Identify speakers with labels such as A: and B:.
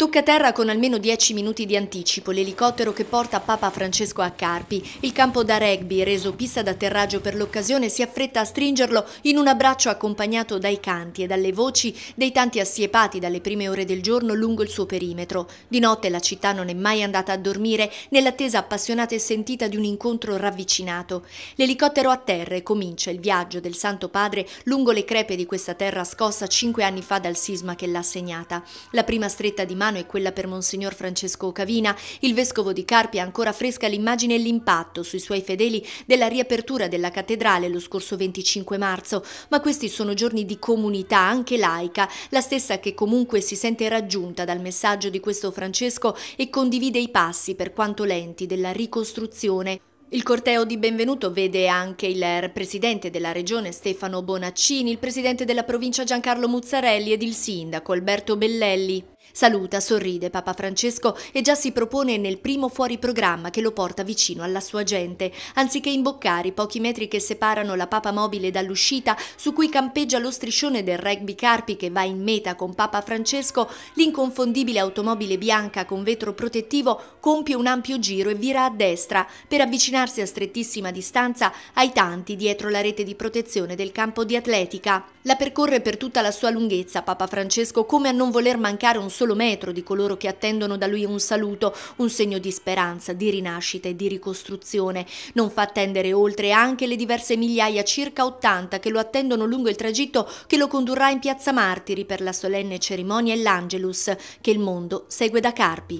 A: Tocca terra con almeno 10 minuti di anticipo l'elicottero che porta Papa Francesco a Carpi. Il campo da rugby, reso pista d'atterraggio per l'occasione, si affretta a stringerlo in un abbraccio accompagnato dai canti e dalle voci dei tanti assiepati dalle prime ore del giorno lungo il suo perimetro. Di notte la città non è mai andata a dormire nell'attesa appassionata e sentita di un incontro ravvicinato. L'elicottero a terra e comincia il viaggio del Santo Padre lungo le crepe di questa terra scossa cinque anni fa dal sisma che l'ha segnata. La prima stretta di mare Romano e quella per Monsignor Francesco Cavina, il vescovo di Carpi ha ancora fresca l'immagine e l'impatto sui suoi fedeli della riapertura della cattedrale lo scorso 25 marzo, ma questi sono giorni di comunità anche laica, la stessa che comunque si sente raggiunta dal messaggio di questo Francesco e condivide i passi, per quanto lenti, della ricostruzione. Il corteo di benvenuto vede anche il presidente della regione Stefano Bonaccini, il presidente della provincia Giancarlo Muzzarelli ed il sindaco Alberto Bellelli. Saluta, sorride Papa Francesco e già si propone nel primo fuori programma che lo porta vicino alla sua gente, anziché imboccare i pochi metri che separano la Papa mobile dall'uscita su cui campeggia lo striscione del rugby Carpi che va in meta con Papa Francesco, l'inconfondibile automobile bianca con vetro protettivo compie un ampio giro e vira a destra per avvicinarsi a strettissima distanza ai tanti dietro la rete di protezione del campo di atletica. La percorre per tutta la sua lunghezza Papa Francesco come a non voler mancare un solo metro di coloro che attendono da lui un saluto, un segno di speranza, di rinascita e di ricostruzione. Non fa attendere oltre anche le diverse migliaia, circa 80, che lo attendono lungo il tragitto che lo condurrà in Piazza Martiri per la solenne cerimonia e l'Angelus che il mondo segue da Carpi.